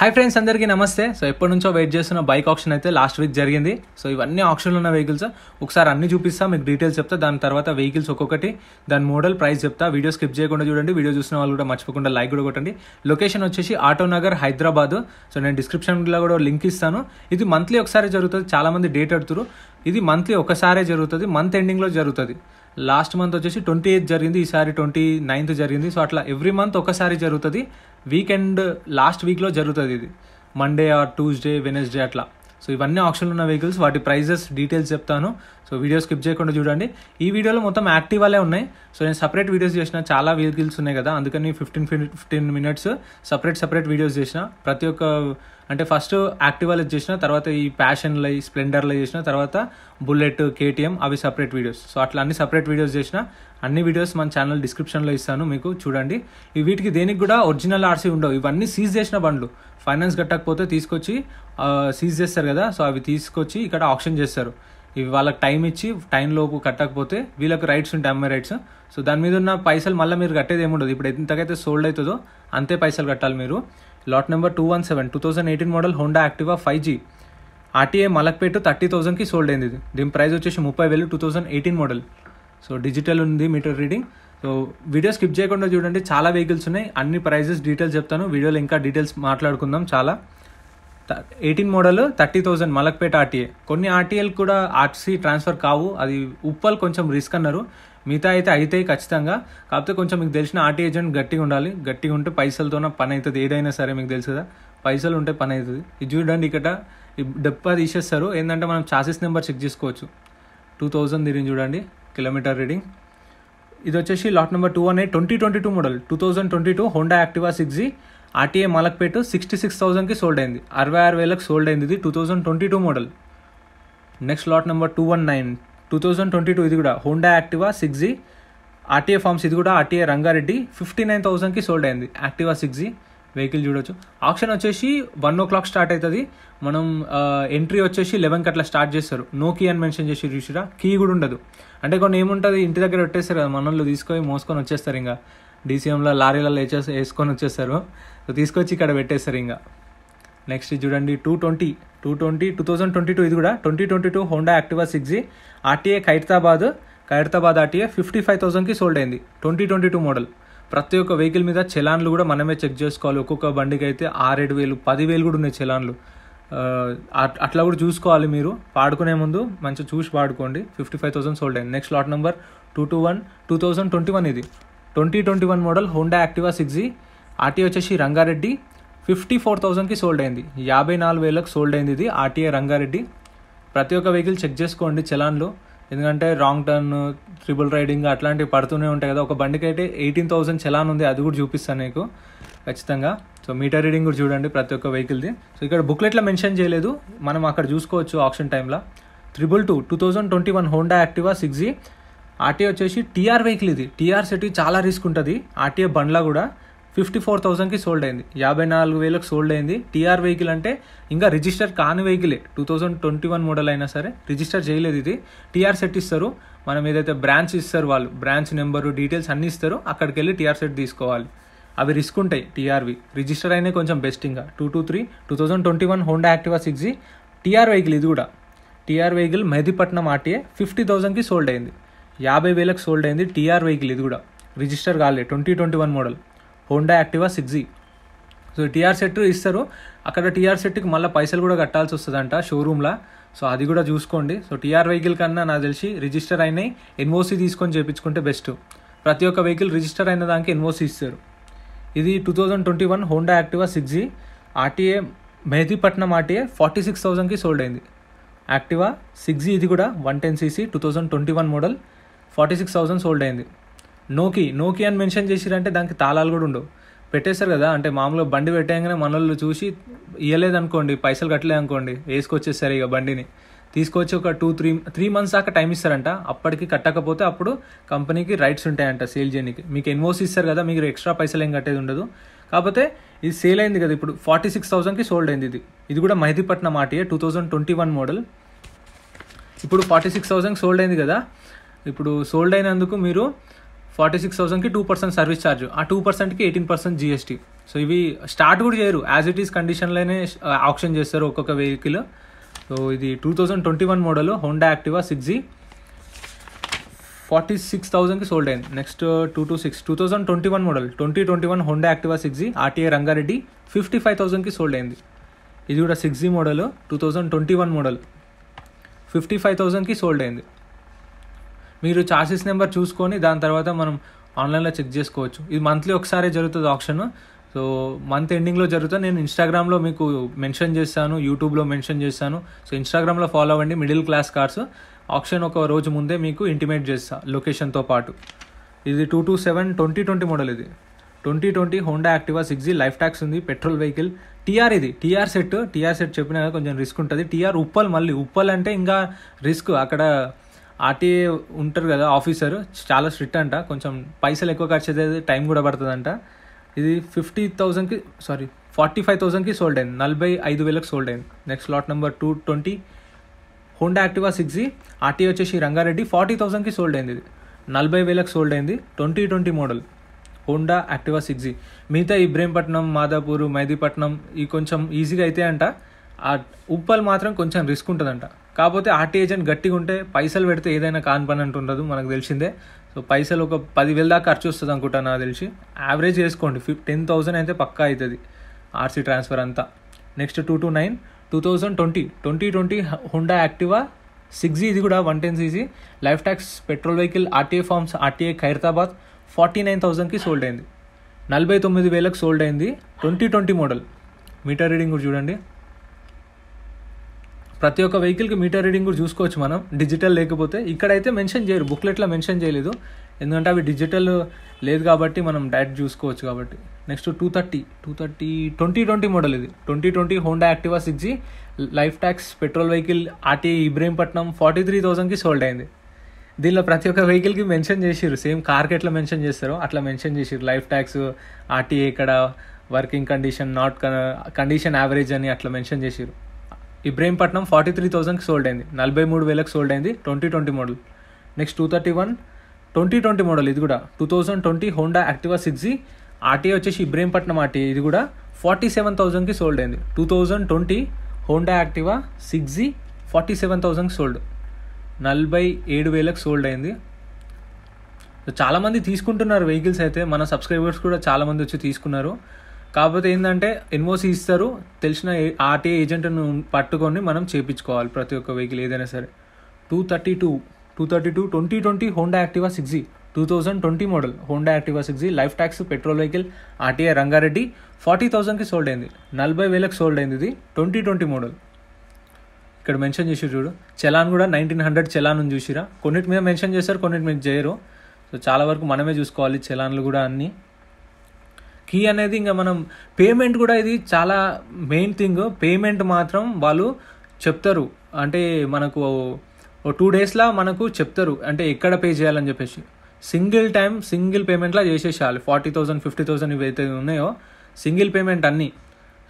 hi friends అందరికీ నమస్తే so ఎప్పటి నుంచో వెయిట్ చేస్తున్న బైక్ ఆప్షన్ అయితే లాస్ట్ వీక్ జరిగింది సో ఇవన్నీ ఆప్షన్లు ఉన్న వెహికల్స్ ఒకసారి అన్ని చూపిస్తా మీకు డీటెయిల్స్ చెప్తా దాని తర్వాత వెహికల్స్ ఒక్కొక్కటి దాని మోడల్ ప్రైస్ చెప్తా వీడియో స్కిప్ చేయకుండా చూడండి వీడియో చూసిన వాళ్ళు కూడా మర్చిపోకుండా లైక్ కూడా కొట్టండి లొకేషన్ వచ్చేసి నగర్ హైదరాబాద్ సో నేను డిస్క్రిప్షన్లో కూడా లింక్ ఇస్తాను ఇది మంత్లీ ఒకసారి జరుగుతుంది చాలామంది డేట్ అడుతురు ఇది మంత్లీ ఒకసారే జరుగుతుంది మంత్ ఎండింగ్లో జరుగుతుంది లాస్ట్ మంత్ వచ్చేసి ట్వంటీ ఎయిత్ జరిగింది ఈసారి ట్వంటీ నైన్త్ జరిగింది సో అట్లా ఎవ్రీ మంత్ ఒకసారి జరుగుతుంది వీకెండ్ లాస్ట్ వీక్లో జరుగుతుంది ఇది మండే ఆర్ ట్యూస్డే వెనస్డే అట్లా సో ఇవన్నీ ఆప్షన్లు ఉన్న వెహికల్స్ వాటి ప్రైజెస్ డీటెయిల్స్ చెప్తాను సో వీడియో స్కిప్ చేయకుండా చూడండి ఈ వీడియోలో మొత్తం యాక్టివాలే ఉన్నాయి సో నేను సపరేట్ వీడియోస్ చేసిన చాలా వెహికల్స్ ఉన్నాయి కదా అందుకని fifteen fifteen minutes separate separate videos చేసిన ప్రతి ఒక్క అంటే ఫస్ట్ యాక్టివాలో చేసిన తర్వాత ఈ ప్యాషన్లో స్ప్లెండర్లో చేసిన తర్వాత బుల్లెట్ కేటీఎం అవి సపరేట్ వీడియోస్ సో అట్లా అన్ని సపరేట్ వీడియోస్ చేసిన అన్ని వీడియోస్ మన ఛానల్ డిస్క్రిప్షన్లో ఇస్తాను మీకు చూడండి ఈ వీటికి దేనికి కూడా ఒరిజినల్ ఆర్సీ ఉండవు ఇవన్నీ సీజ్ చేసిన బండ్లు ఫైనాన్స్ కట్టకపోతే తీసుకొచ్చి సీజ్ చేస్తారు కదా సో అవి తీసుకొచ్చి ఇక్కడ ఆప్షన్ చేస్తారు ఇవి వాళ్ళకి టైం ఇచ్చి టైం లోపు కట్టకపోతే వీళ్ళకి రైట్స్ ఉంటాయి అమ్మే రైట్స్ సో దాని మీద ఉన్న పైసలు మళ్ళీ మీరు కట్టేది ఏముండదు ఇప్పుడు ఎంతకైతే సోల్డ్ అవుతుందో అంతే పైసలు కట్టాలి మీరు lot number two one seven two thousand eighteen model Honda Activa five G RTA Malakpet thirty థౌసండ్కి సోల్డ్ అయింది దీని ప్రైస్ వచ్చేసి ముప్పై వేలు two thousand eighteen model so digital ఉంది meter reading so video skip చేయకుండా చూడండి చాలా వెహికల్స్ ఉన్నాయి అన్ని ప్రైజెస్ డీటెయిల్స్ చెప్తాను వీడియోలో ఇంకా డీటెయిల్స్ మాట్లాడుకుందాం చాలా eighteen model thirty thousand Malakpet RTA కొన్ని ఆర్టీఏలు కూడా ఆర్సీ ట్రాన్స్ఫర్ కావు అది ఉప్పల్ కొంచెం రిస్క్ అన్నారు మిగతా అయితే అవుతాయి ఖచ్చితంగా కాకపోతే కొంచెం మీకు తెలిసిన ఆర్టీ ఏజెంట్ గట్టిగా ఉండాలి గట్టిగా ఉంటే పైసలతోన పని అవుతుంది ఏదైనా సరే మీకు తెలుసు కదా పైసలు ఉంటే పని అవుతుంది ఇది చూడండి ఇక్కడ డెప్ప తీసేస్తారు ఏంటంటే మనం చాసెస్ నెంబర్ చెక్ చేసుకోవచ్చు టూ థౌజండ్ తిరిగి చూడండి కిలోమీటర్ రీడింగ్ ఇది వచ్చేసి లాట్ నెంబర్ టూ అనే twenty twenty two model two thousand twenty two Honda Activa six G RTA Malakpet sixty six థౌసండ్కి సోల్డ్ అయింది అరవై ఆరు వేలకు సోల్డ్ అయింది ఇది two thousand twenty two model next lot number two one nine two thousand twenty two ఇది కూడా Honda Activa six G RTA forms ఇది కూడా ఆర్టీఏ రంగారెడ్డి ఫిఫ్టీ నైన్ థౌసండ్కి సోల్డ్ అయింది యాక్టివా సిక్స్ జీ వెహికల్ చూడొచ్చు ఆప్షన్ వచ్చేసి వన్ ఓ క్లాక్ స్టార్ట్ అవుతుంది మనం ఎంట్రీ వచ్చేసి లెవెన్కి అట్లా స్టార్ట్ చేస్తారు నో కీ అని మెన్షన్ చేసి చూసిరా కీ కూడా ఉండదు అంటే కొన్ని ఏముంటుంది ఇంటి దగ్గర పెట్టేస్తారు కదా మనల్ని తీసుకొని మోసుకొని వచ్చేస్తారు ఇంకా డీసీఎంలో లారీలలో వేసేసి వేసుకొని వచ్చేస్తారు తీసుకొచ్చి ఇక్కడ పెట్టేస్తారు ఇంకా నెక్స్ట్ చూడండి two twenty two twenty two thousand twenty two ఇది కూడా twenty twenty two Honda Activa six G RTA Khairatabad Khairatabad RTA fifty five థౌసండ్కి సోల్డ్ అయింది ట్వంటీ ట్వంటీ టూ మోడల్ ప్రతి ఒక్క వెహికల్ మీద చలాన్లు కూడా మనమే చెక్ చేసుకోవాలి ఒక్కొక్క బండికి అయితే ఆరేడు వేలు పదివేలు కూడా ఉన్నాయి చలాన్లు అట్లా కూడా చూసుకోవాలి మీరు పాడుకునే ముందు మంచిగా చూసి పాడుకోండి ఫిఫ్టీ ఫైవ్ థౌసండ్ సోల్డ్ అయింది next lot number two two one two thousand twenty one ఇది twenty twenty one model Honda Activa six G RT వచ్చేసి రంగారెడ్డి ఫిఫ్టీ ఫోర్ థౌసండ్కి సోల్డ్ అయింది యాభై నాలుగు వేలకు సోల్డ్ అయింది ఇది ఆర్టీఏ రంగారెడ్డి ప్రతి ఒక్క వెహికల్ చెక్ చేసుకోండి చలాన్లు ఎందుకంటే రాంగ్ టర్న్ ట్రిపుల్ రైడింగ్ అట్లాంటివి పడుతూనే ఉంటాయి కదా ఒక బండికి అయితే ఎయిటీన్ థౌసండ్ చలాన్ ఉంది అది కూడా చూపిస్తాను నీకు ఖచ్చితంగా సో మీటర్ రీడింగ్ కూడా చూడండి ప్రతి ఒక్క వెహికల్ది సో ఇక్కడ బుక్లెట్లో మెన్షన్ చేయలేదు మనం అక్కడ చూసుకోవచ్చు ఆప్షన్ టైంలో triple two two thousand twenty one Honda Activa six G RTA వచ్చేసి టీఆర్ వెహికల్ ఇది టీఆర్ సిటీ చాలా రిస్క్ ఉంటుంది ఆర్టీఏ బండ్లా కూడా ఫిఫ్టీ ఫోర్ థౌసండ్కి సోల్డ్ అయింది యాభై నాలుగు వేలకు సోల్డ్ అయింది టీఆర్ వెహికల్ అంటే ఇంకా రిజిస్టర్ కాని వెహికలే two thousand twenty one model అయినా సరే రిజిస్టర్ చేయలేదు ఇది టీఆర్ సెట్ ఇస్తారు మనం ఏదైతే బ్రాంచ్ ఇస్తారు వాళ్ళు బ్రాంచ్ నెంబరు డీటెయిల్స్ అన్నీ ఇస్తారు అక్కడికి వెళ్ళి టీఆర్ సెట్ తీసుకోవాలి అవి రిస్క్ ఉంటాయి టీఆర్వి రిజిస్టర్ అయినా కొంచెం బెస్ట్ ఇంకా two two three two thousand twenty one Honda Activa six G TR vehicle ఇది కూడా TR vehicle Mehdipatnam RTA fifty థౌజండ్కి సోల్డ్ అయింది యాభై వేలకు సోల్డ్ అయింది టీఆర్ వెహికల్ ఇది కూడా రిజిస్టర్ కాలే twenty twenty one model Honda Activa six G so TR set ఇస్తారు అక్కడ టీఆర్ సెట్కి మళ్ళీ పైసలు కూడా కట్టాల్సి వస్తుందంట షోరూమ్లో సో అది కూడా చూసుకోండి సో టీఆర్ వెహికల్ కన్నా నాకు తెలిసి రిజిస్టర్ అయినాయి ఎన్ఓసి తీసుకొని చేయించుకుంటే బెస్ట్ ప్రతి ఒక్క వెహికల్ రిజిస్టర్ అయిన దానికి ఎన్ఓసి ఇస్తారు ఇది two thousand twenty one Honda Activa six G RTA Mehdipatnam RTA forty six థౌజండ్కి సోల్డ్ అయింది యాక్టివా సిక్స్ జీ ఇది కూడా one ten CC two thousand twenty one model forty six thousand sold అయింది నోకి నోకి అని మెన్షన్ చేసిరంటే దానికి తాళాలు కూడా ఉండవు పెట్టేశారు కదా అంటే మామూలుగా బండి పెట్టేయంగానే మనల్ని చూసి ఇవ్వలేదనుకోండి పైసలు కట్టలేదు అనుకోండి వేసుకొచ్చేసారు ఇక బండిని తీసుకొచ్చి ఒక టూ త్రీ త్రీ మంత్స్ దాకా టైం ఇస్తారంట అప్పటికి కట్టకపోతే అప్పుడు కంపెనీకి రైట్స్ ఉంటాయంట సేల్ చేయడానికి మీకు ఇన్వాయిస్ ఇస్తారు కదా మీకు ఎక్స్ట్రా పైసలు ఏం కట్టేది ఉండదు కాకపోతే ఇది సేల్ అయింది కదా ఇప్పుడు ఫార్టీ సిక్స్ థౌసండ్కి సోల్డ్ అయింది ఇది ఇది కూడా మహిదీపట్నం ఆటే two thousand twenty one model ఇప్పుడు ఫార్టీ సిక్స్ థౌసండ్కి సోల్డ్ అయింది కదా ఇప్పుడు సోల్డ్ అయినందుకు మీరు ఫార్టీ సిక్స్ థౌసండ్కి టూ పర్సెంట్ సర్వీస్ ఛార్జ్ ఆ టూ పర్సెంట్కి ఎయిటీన్ పర్సెంట్ జీఎస్టీ సో ఇవి స్టార్ట్ కూడా చేయరు యాజ్ ఇట్ ఈస్ కండిషన్లోనే ఆప్షన్ చేస్తారు ఒక్కొక్క వెహికల్ సో ఇది two thousand twenty one model Honda Activa six G forty six థౌసండ్కి సోల్డ్ అయింది next two two six two thousand twenty one model twenty twenty one Honda Activa six G RTA uh, e, Rangareddy fifty five థౌసండ్కి sold అయింది ఇది కూడా six G model two thousand twenty one model fifty five థౌసండ్కి sold అయింది మీరు charges number చూసుకొని దాని తర్వాత మనం ఆన్లైన్లో చెక్ చేసుకోవచ్చు ఇది మంత్లీ ఒకసారి జరుగుతుంది ఆప్షన్ సో మంత్ ఎండింగ్లో జరుగుతుంది నేను ఇన్స్టాగ్రామ్లో మీకు మెన్షన్ చేస్తాను యూట్యూబ్లో మెన్షన్ చేస్తాను సో ఇన్స్టాగ్రామ్లో ఫాలో అవ్వండి మిడిల్ క్లాస్ కార్స్ ఆప్షన్ ఒక రోజు ముందే మీకు ఇంటిమేట్ చేస్తా లొకేషన్తో పాటు ఇది two two seven twenty twenty model ఇది twenty twenty Honda Activa six G life tax ఉంది పెట్రోల్ వెహికల్ టీఆర్ ఇది టీఆర్ సెట్ టీఆర్ సెట్ చెప్పినా కొంచెం రిస్క్ ఉంటుంది టీఆర్ ఉప్పల్ మళ్ళీ ఉప్పల్ అంటే ఇంకా రిస్క్ అక్కడ ఆర్టీఏ ఉంటారు కదా ఆఫీసర్ చాలా స్ట్రిక్ట్ అంట కొంచెం పైసలు ఎక్కువ ఖర్చు అయితే టైం కూడా పడుతుందంట ఇది ఫిఫ్టీ థౌజండ్కి సారీ ఫార్టీ ఫైవ్ థౌజండ్కి సోల్డ్ అయింది నలభై ఐదు వేలకు సోల్డ్ అయింది next lot number two twenty Honda Activa six RT వచ్చేసి రంగారెడ్డి ఫార్టీ థౌసండ్కి సోల్డ్ అయింది ఇది నలభై వేలకు సోల్డ్ అయింది twenty twenty model Honda Activa six మిగతా ఇబ్రహీంపట్నం మాదాపూర్ మైదీపట్నం ఈ కొంచెం ఈజీగా అయితే అంట ఆ ఉప్పల్ మాత్రం కొంచెం రిస్క్ ఉంటుందంట కాకపోతే ఆర్టీ ఏజెంట్ గట్టిగా ఉంటే పైసలు పెడితే ఏదైనా కాని పని అంటుండదు మనకు తెలిసిందే సో పైసలు ఒక పదివేల దాకా ఖర్చు వస్తుంది అనుకుంటా నాకు తెలిసి యావరేజ్ చేసుకోండి ఫిఫ్ టెన్ థౌసండ్ అయితే పక్కా అవుతుంది ఆర్సీ ట్రాన్స్ఫర్ అంతా next two two nine two thousand twenty twenty twenty Honda Activa six ఇది కూడా one ten CC life tax petrol vehicle RTA forms RTA Khairatabad forty nine థౌజండ్కి సోల్డ్ అయింది నలభై తొమ్మిది వేలకు సోల్డ్ అయింది twenty twenty model meter reading కూడా చూడండి ప్రతి ఒక్క వెహికల్కి మీటర్ రీడింగ్ కూడా చూసుకోవచ్చు మనం డిజిటల్ లేకపోతే ఇక్కడైతే మెన్షన్ చేయరు బుక్లెట్లో మెన్షన్ చేయలేదు ఎందుకంటే అవి డిజిటల్ లేదు కాబట్టి మనం డైరెక్ట్ చూసుకోవచ్చు కాబట్టి next two thirty two thirty twenty twenty model ఇది twenty twenty Honda Activa six G life tax petrol vehicle RT Ibrahimpatnam forty three థౌసండ్కి సోల్డ్ అయింది దీనిలో ప్రతి ఒక్క వెహికల్కి మెన్షన్ చేసిరు సేమ్ కార్కి ఎట్లా మెన్షన్ చేస్తారు అట్లా మెన్షన్ చేసిర్రు లైఫ్ ట్యాక్స్ ఆర్టీఏ ఇక్కడ working condition not condition average అని అట్లా మెన్షన్ చేసిరు ఇబ్రహీంపట్నం ఫార్టీ త్రీ థౌసండ్కి సోల్డ్ అయింది నలభై మూడు వేలకు సోల్డ్ అయింది twenty twenty model next two thirty one twenty twenty model ఇది కూడా two thousand twenty Honda Activa six G RT వచ్చేసి ఇబ్రహీంపట్నం ఆర్టీ ఇది కూడా ఫార్టీ సెవెన్ థౌసండ్కి సోల్డ్ అయింది two thousand twenty Honda Activa six G forty seven థౌసండ్కి sold నలభై ఏడు వేలకు సోల్డ్ అయింది చాలామంది తీసుకుంటున్నారు వెహికల్స్ అయితే మన సబ్స్క్రైబర్స్ కూడా చాలామంది వచ్చి తీసుకున్నారు కాకపోతే ఏంటంటే ఎన్ఓసి ఇస్తారు తెలిసిన ఆర్టీఏ ఏజెంట్ను పట్టుకొని మనం చేపించుకోవాలి ప్రతి ఒక్క వెహికల్ ఏదైనా సరే two thirty two two thirty two twenty twenty Honda Activa six G two thousand twenty model Honda Activa six life tax petrol vehicle RTI Rangareddy forty థౌజండ్కి సోల్డ్ అయింది నలభై వేలకు సోల్డ్ అయింది ఇది ట్వంటీ ట్వంటీ మోడల్ ఇక్కడ mention చేసి చూడు చలాన్ కూడా నైన్టీన్ హండ్రెడ్ చలాన్ అని చూసిరా కొన్నిటి మీద మెన్షన్ చేస్తారు కొన్నిటి మీద చేయరు సో చాలా వరకు మనమే చూసుకోవాలి చలాన్లు కూడా అన్నీ కీ అనేది ఇంకా మనం పేమెంట్ కూడా ఇది చాలా మెయిన్ థింగ్ పేమెంట్ మాత్రం వాళ్ళు చెప్తారు అంటే మనకు టూ డేస్లా మనకు చెప్తారు అంటే ఎక్కడ పే చేయాలని చెప్పేసి సింగిల్ టైం సింగిల్ పేమెంట్లా చేసేసేయాలి ఫార్టీ థౌసండ్ ఫిఫ్టీ థౌసండ్ అయితే ఉన్నాయో సింగిల్ పేమెంట్ అన్నీ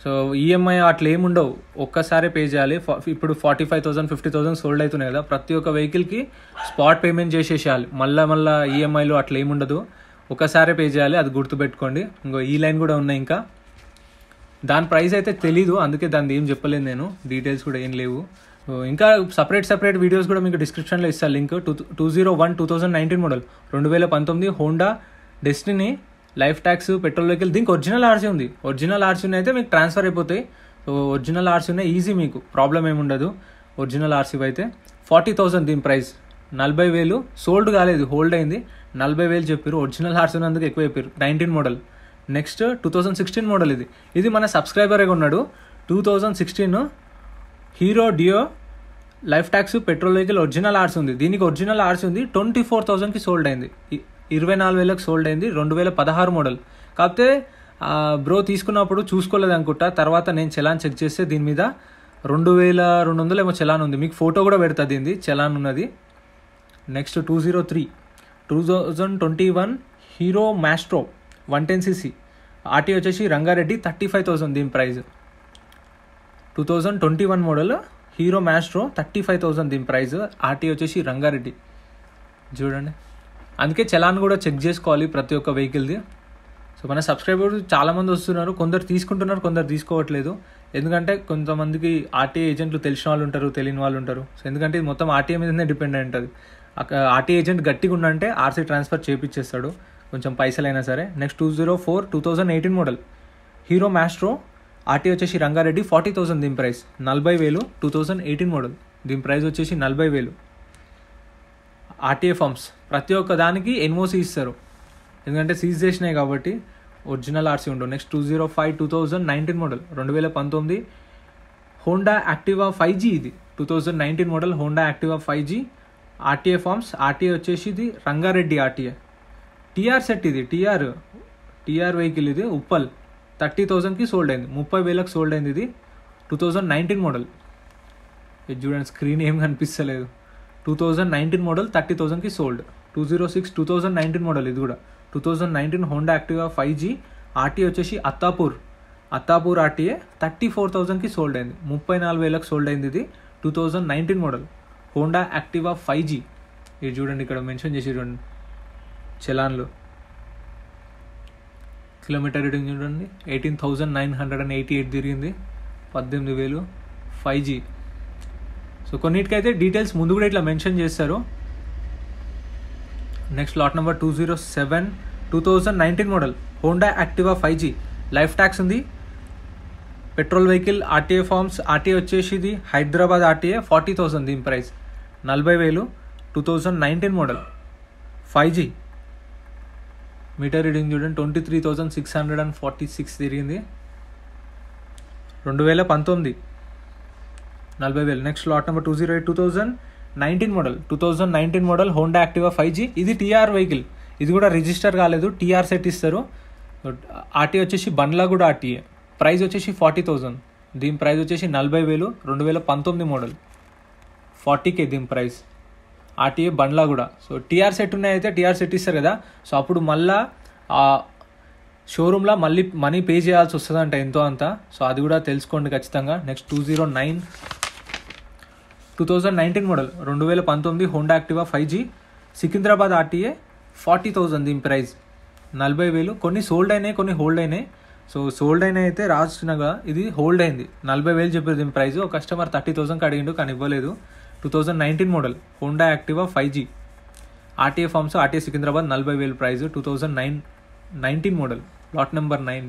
సో ఈఎంఐ అట్లా ఏముండవు ఒక్కసారే పే చేయాలి ఇప్పుడు forty five thousand fifty thousand sold అవుతున్నాయి కదా ప్రతి ఒక్క వెహికల్కి స్పాట్ పేమెంట్ చేసేసేయాలి మళ్ళీ మళ్ళీ ఈఎంఐలో e అట్లా ఏముండదు ఒకసారి పే చేయాలి అది గుర్తుపెట్టుకోండి ఇంకో ఈ లైన్ కూడా ఉన్నాయి ఇంకా దాని ప్రైస్ అయితే తెలీదు అందుకే దాన్ని ఏం చెప్పలేదు నేను డీటెయిల్స్ కూడా ఏం లేవు ఇంకా సపరేట్ సపరేట్ వీడియోస్ కూడా మీకు డిస్క్రిప్షన్లో ఇస్తాను link two two zero one two thousand nineteen model రెండు వేల పంతొమ్మిది Honda Destiny life tax petrol vehicle దీనికి ఒరిజినల్ ఆర్సీ ఉంది ఒరిజినల్ ఆర్సీ అయితే మీకు ట్రాన్స్ఫర్ అయిపోతాయి ఒరిజినల్ ఆర్సీ ఉన్నాయి ఈజీ మీకు ప్రాబ్లం ఏముండదు ఒరిజినల్ ఆర్సీ అయితే ఫార్టీ థౌసండ్ దీని ప్రైస్ నలభై వేలు సోల్డ్ కాలేదు హోల్డ్ అయింది నలభై వేలు చెప్పారు ఒరిజినల్ హార్స్ ఉన్నందుకు ఎక్కువ చెప్పారు nineteen model next two thousand sixteen model ఇది ఇది మన సబ్స్క్రైబర్గా ఉన్నాడు two thousand sixteen Hero Dio life tax petrol vehicle original ఆర్స్ ఉంది దీనికి ఒరిజినల్ ఆర్స్ ఉంది ట్వంటీ ఫోర్ థౌజండ్కి సోల్డ్ అయింది ఇరవై నాలుగు వేలకు సోల్డ్ అయింది రెండు వేల పదహారు మోడల్ కాకపోతే బ్రో తీసుకున్నప్పుడు చూసుకోలేదు అనుకుంటా తర్వాత నేను చలాన్ చెక్ చేస్తే దీని మీద రెండు వేల రెండు వందలు ఏమో చలాన్ ఉంది మీకు ఫోటో కూడా పెడతా దీనిది చలాన్ ఉన్నది next two zero three two thousand twenty one Hero Maestro one ten CC RT వచ్చేసి రంగారెడ్డి థర్టీ ఫైవ్ థౌసండ్ దీని price two thousand twenty one model Hero Maestro thirty five thousand దీని ప్రైస్ ఆర్టీ వచ్చేసి రంగారెడ్డి చూడండి అందుకే చలాన్ కూడా చెక్ చేసుకోవాలి ప్రతి ఒక్క వెహికల్ది సో మన సబ్స్క్రైబర్స్ చాలామంది వస్తున్నారు కొందరు తీసుకుంటున్నారు కొందరు తీసుకోవట్లేదు ఎందుకంటే కొంతమందికి ఆర్టీఏ ఏజెంట్లు తెలిసిన వాళ్ళు ఉంటారు తెలియని వాళ్ళు ఉంటారు సో ఎందుకంటే ఇది మొత్తం ఆర్టీఏ మీదనే డిపెండ్ అయి ఉంటుంది ఆర్టీ ఏజెంట్ గట్టిగా ఉండంటే ఆర్సీ ట్రాన్స్ఫర్ చేపించేస్తాడు కొంచెం పైసలైనా సరే next two zero four two thousand eighteen model Hero Maestro RT వచ్చేసి రంగారెడ్డి ఫార్టీ థౌసండ్ దీని ప్రైస్ నలభై వేలు టూ థౌజండ్ ఎయిటీన్ మోడల్ దీని ప్రైస్ వచ్చేసి నలభై వేలు ఆర్టీఏ ఫామ్స్ ప్రతి ఒక్క దానికి ఎన్ఓసి ఇస్తారు ఎందుకంటే సీజ్ చేసినాయి కాబట్టి ఒరిజినల్ ఆర్సీ ఉండవు next two zero five two thousand nineteen model రెండు వేల పంతొమ్మిది హోండా యాక్టివా ఫైవ్ జీ ఇది two thousand nineteen model Honda Activa five G RTA forms RTA వచ్చేసి ఇది రంగారెడ్డి ఆర్టీఏ టీఆర్ సెట్ ఇది టీఆర్ టీఆర్ వెహికల్ ఇది Uppal thirty థౌజండ్కి సోల్డ్ అయింది ముప్పై వేలకు సోల్డ్ అయింది ఇది టూ థౌజండ్ నైన్టీన్ మోడల్ ఇది చూడండి స్క్రీన్ ఏం కనిపిస్తలేదు two thousand nineteen model thirty థౌజండ్కి sold two zero six two thousand nineteen model ఇది కూడా two thousand nineteen Honda Activa five G RTA వచ్చేసి Attapur Attapur RTA thirty four థౌజండ్కి సోల్డ్ అయింది ముప్పై నాలుగు వేలకు సోల్డ్ అయింది ఇది two thousand nineteen model Honda Activa five G ఇది చూడండి ఇక్కడ మెన్షన్ చేసి చూడండి చలాన్లో కిలోమీటర్ రీడింగ్ చూడండి eighteen thousand nine hundred and eighty eight తిరిగింది పద్దెనిమిది వేలు ఫైవ్ జీ సో కొన్నిటికైతే డీటెయిల్స్ ముందు కూడా ఇట్లా మెన్షన్ చేస్తారు next lot number two zero seven two thousand nineteen model Honda Activa five G life tax ఉంది petrol vehicle RTA forms RTA వచ్చేసి ఇది హైదరాబాద్ ఆర్టీఏ ఫార్టీ థౌసండ్ దీని ప్రైస్ నలభై వేలు two thousand nineteen model five G meter reading చూడండి twenty three thousand six hundred and forty six తిరిగింది రెండు వేల పంతొమ్మిది నలభై వేలు next lot number two zero eight two thousand nineteen model two thousand nineteen model Honda Activa five G ఇది TR vehicle ఇది కూడా రిజిస్టర్ కాలేదు టీఆర్ సెట్ ఇస్తారు ఆర్టీ వచ్చేసి బండ్లా కూడా ఆర్టీఏ ప్రైస్ వచ్చేసి ఫార్టీ థౌజండ్ దీని ప్రైస్ వచ్చేసి నలభై వేలు రెండు వేల పంతొమ్మిది మోడల్ ఫార్టీకే దీని ప్రైస్ ఆర్టీఏ బండ్లా కూడా సో టీఆర్ సెట్ ఉన్నాయైతే టీఆర్ సెట్ ఇస్తారు కదా సో అప్పుడు మళ్ళా షోరూమ్లో మళ్ళీ మనీ పే చేయాల్సి వస్తుందంట ఎంతో అంత సో అది కూడా తెలుసుకోండి ఖచ్చితంగా next two zero nine two thousand nineteen model రెండు వేల పంతొమ్మిది Honda Activa five G Secunderabad RTA forty thousand దీని ప్రైస్ నలభై వేలు కొన్ని సోల్డ్ అయినాయి కొన్ని హోల్డ్ అయినాయి సో సోల్డ్ అయినా అయితే రాసినగా ఇది హోల్డ్ అయింది నలభై వేలు చెప్పారు దీని ప్రైస్ ఒక కస్టమర్ థర్టీ థౌసండ్కి అడిగిండు కానీ ఇవ్వలేదు two thousand nineteen model Honda Activa five G RTA forms RTA Secunderabad నలభై వేలు price two thousand nine nineteen model lot number nine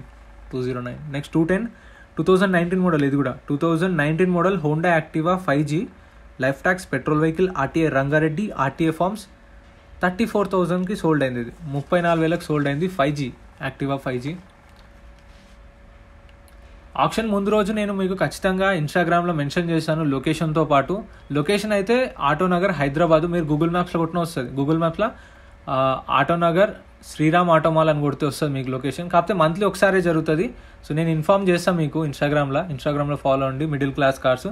two zero nine next two ten two thousand nineteen model ఇది కూడా two thousand nineteen model Honda Activa five G life tax petrol vehicle RTA Rangareddy RTA forms thirty four థౌజండ్కి sold అయింది ఇది ముప్పై నాలుగు వేలకు sold అయింది five G Activa five G option ముందు రోజు నేను మీకు ఖచ్చితంగా ఇన్స్టాగ్రామ్లో మెన్షన్ చేశాను లొకేషన్తో పాటు లొకేషన్ అయితే ఆటోనగర్ హైదరాబాదు మీరు గూగుల్ మ్యాప్స్లో కొట్టిన వస్తుంది గూగుల్ మ్యాప్లో ఆటోనగర్ శ్రీరామ్ ఆటోమాల్ అని కొడితే వస్తుంది మీకు లొకేషన్ కాకపోతే మంత్లీ ఒకసారే జరుగుతుంది సో నేను ఇన్ఫామ్ చేస్తాను మీకు ఇన్స్టాగ్రామ్లో ఇన్స్టాగ్రామ్లో ఫాలో అండి middle class cars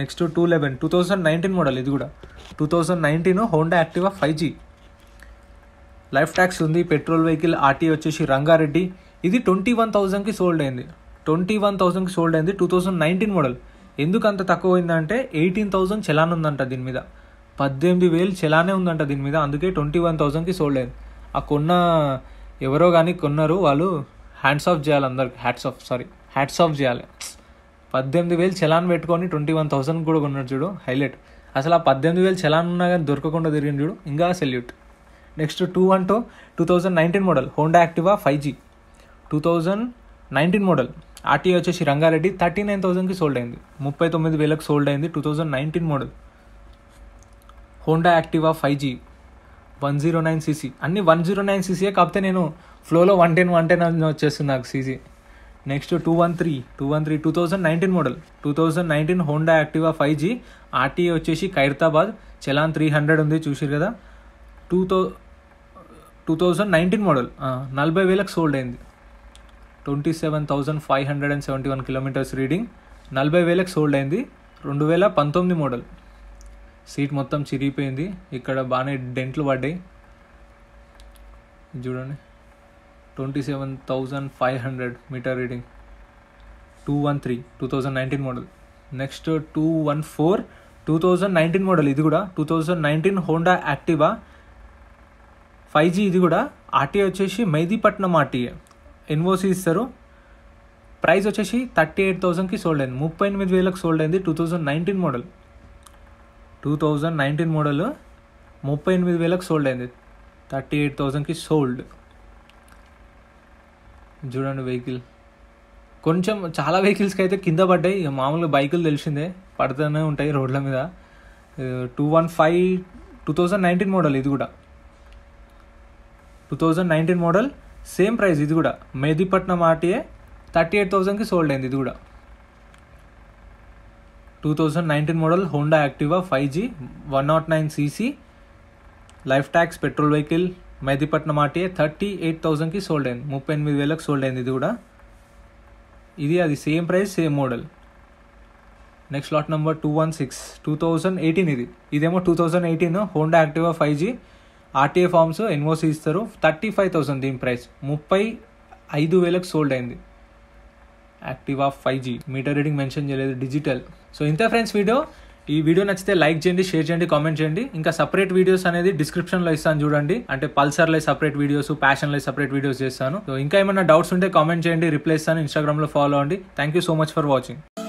next two eleven two thousand nineteen model ఇది కూడా two thousand nineteen Honda Activa five G life tax ఉంది పెట్రోల్ వెహికల్ ఆర్టీ వచ్చేసి రంగారెడ్డి ఇది ట్వంటీ వన్ థౌజండ్కి సోల్డ్ అయింది ట్వంటీ వన్ థౌసండ్కి సోల్డ్ అయింది టూ థౌసండ్ నైన్టీన్ మోడల్ ఎందుకు అంత తక్కువ అయిందంటే ఎయిటీన్ థౌసండ్ చలాన్ ఉందంట దీని మీద పద్దెనిమిది వేలు చలానే ఉందంట దీని మీద అందుకే ట్వంటీ వన్ థౌసండ్కి సోల్డ్ అయింది ఆ కొన్న ఎవరో కానీ కొన్నారు వాళ్ళు హ్యాండ్స్ ఆఫ్ చేయాలి అందరికి hats off sorry hats off చేయాలి పద్దెనిమిది వేలు చలాన్ పెట్టుకొని ట్వంటీ వన్ థౌసండ్ కూడా కొన్నాడు చూడు హైలైట్ అసలు ఆ పద్దెనిమిది వేలు చలాన్ ఉన్నా కానీ దొరకకుండా తిరిగింది చూడు ఇంకా salute next two two two thousand nineteen model Honda Activa five G two thousand nineteen model RT వచ్చేసి రంగారెడ్డి థర్టీ నైన్ థౌసండ్కి సోల్డ్ అయింది ముప్పై తొమ్మిది వేలకు సోల్డ్ అయింది two thousand nineteen model Honda Activa five G one zero nine CC అన్ని one zero nine సీసీయే కాకపోతే నేను ఫ్లోలో వన్ టెన్ వన్ టెన్ వచ్చేస్తుంది నాకు CC next two one three two one three two thousand nineteen model two thousand nineteen Honda Activa five G RT వచ్చేసి Khairatabad challan three hundred ఉంది చూసారు కదా two thou two thousand nineteen model నలభై వేలకు sold అయింది twenty seven thousand five hundred and seventy one kilometres reading నలభై వేలకు sold అయింది రెండు వేల పంతొమ్మిది మోడల్ సీట్ మొత్తం చిరిగిపోయింది ఇక్కడ బాగానే డెంట్లు పడ్డాయి చూడండి twenty seven thousand five hundred meter reading two one three two thousand nineteen model next two one four two thousand nineteen model ఇది కూడా two thousand nineteen Honda Activa five G ఇది కూడా ఆర్టీఏ వచ్చేసి మెహదీపట్నం ఆర్టీఏ ఎన్ఓసి ఇస్తారు price వచ్చేసి thirty eight థౌసండ్కి sold అయింది ముప్పై ఎనిమిది వేలకు సోల్డ్ అయింది two thousand nineteen model two thousand nineteen model ముప్పై ఎనిమిది వేలకు సోల్డ్ అయింది థర్టీ ఎయిట్ థౌజండ్కి సోల్డ్ చూడండి వెహికల్ కొంచెం చాలా వెహికల్స్కి అయితే కింద పడ్డాయి ఇక మామూలుగా బైకులు తెలిసిందే పడుతూనే ఉంటాయి రోడ్ల మీద two one five two thousand nineteen model ఇది కూడా two thousand nineteen model same price ఇది కూడా మెహదీపట్నం ఆర్టీఏ థర్టీ ఎయిట్ థౌసండ్కి సోల్డ్ అయింది ఇది కూడా two thousand nineteen model Honda Activa five G one not nine CC life tax petrol vehicle Mehdipatnam RTA thirty eight థౌసండ్కి sold అయింది ముప్పై ఎనిమిది వేలకు సోల్డ్ అయింది ఇది కూడా ఇది అది same price same model next lot number two one six two thousand eighteen ఇది ఇదేమో two thousand eighteen Honda Activa five G RTA forms NOC ఇస్తారు థర్టీ ఫైవ్ థౌసండ్ దీని ప్రైస్ ముప్పై ఐదు వేలకు సోల్డ్ అయింది Activa five G meter reading mention చేయలేదు digital so ఇంతే ఫ్రెండ్స్ వీడియో ఈ వీడియో నచ్చితే లైక్ చేయండి షేర్ చేయండి కామెంట్ చేయండి ఇంకా సపరేట్ వీడియోస్ అనేది డిస్క్రిప్షన్లో ఇస్తాను చూడండి అంటే పల్సర్లో సపరేట్ వీడియోస్ ప్యాషన్లో సపరేట్ వీడియోస్ చేస్తాను సో ఇంకా ఏమైనా డౌట్స్ ఉంటే కామెంట్ చేయండి రిప్లై ఇస్తాను ఇన్స్టాగ్రామ్లో ఫాలో అవ్వండి thank you so much for watching